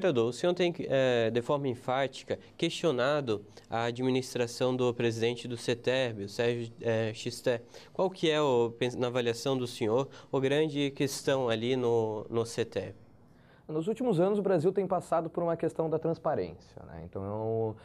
Vereador, o senhor tem, eh, de forma enfática, questionado a administração do presidente do CETERB, o Sérgio é, Xisté. Qual que é, na avaliação do senhor, a grande questão ali no, no CETERB? Nos últimos anos, o Brasil tem passado por uma questão da transparência. Né? Então, é o,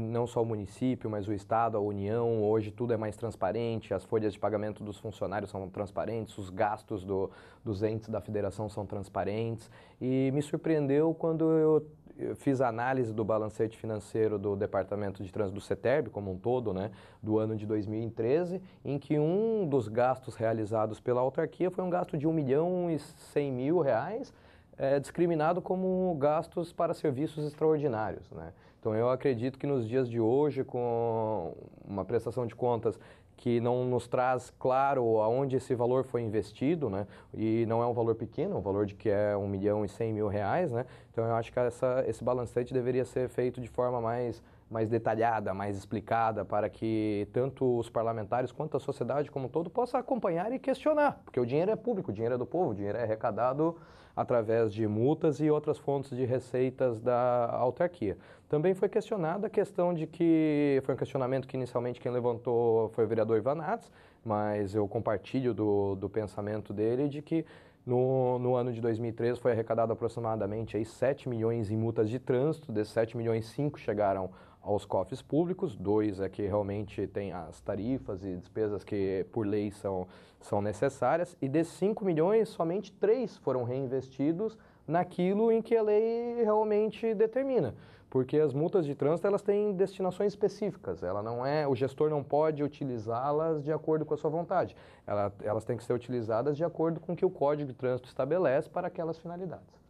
não só o município, mas o Estado, a União, hoje tudo é mais transparente, as folhas de pagamento dos funcionários são transparentes, os gastos do, dos entes da federação são transparentes. E me surpreendeu quando eu eu fiz a análise do balancete financeiro do Departamento de Trânsito do CETERB, como um todo, né, do ano de 2013, em que um dos gastos realizados pela autarquia foi um gasto de 1 milhão e 100 mil reais, é discriminado como gastos para serviços extraordinários. Né? Então eu acredito que nos dias de hoje, com uma prestação de contas que não nos traz claro aonde esse valor foi investido, né? E não é um valor pequeno, é um valor de que é um milhão e cem mil reais, né? Então eu acho que essa, esse balancete deveria ser feito de forma mais mais detalhada, mais explicada, para que tanto os parlamentares quanto a sociedade como um todo possa acompanhar e questionar, porque o dinheiro é público, o dinheiro é do povo, o dinheiro é arrecadado através de multas e outras fontes de receitas da autarquia. Também foi questionada a questão de que foi um questionamento que inicialmente quem levantou foi o vereador Ivanatz, mas eu compartilho do, do pensamento dele de que no, no, ano de 2013 foi arrecadado aproximadamente aí 7 milhões em multas de trânsito, desses 7 milhões 5 chegaram aos cofres públicos, dois é que realmente tem as tarifas e despesas que por lei são, são necessárias, e desses 5 milhões, somente 3 foram reinvestidos naquilo em que a lei realmente determina, porque as multas de trânsito elas têm destinações específicas, ela não é, o gestor não pode utilizá-las de acordo com a sua vontade, ela, elas têm que ser utilizadas de acordo com o que o Código de Trânsito estabelece para aquelas finalidades.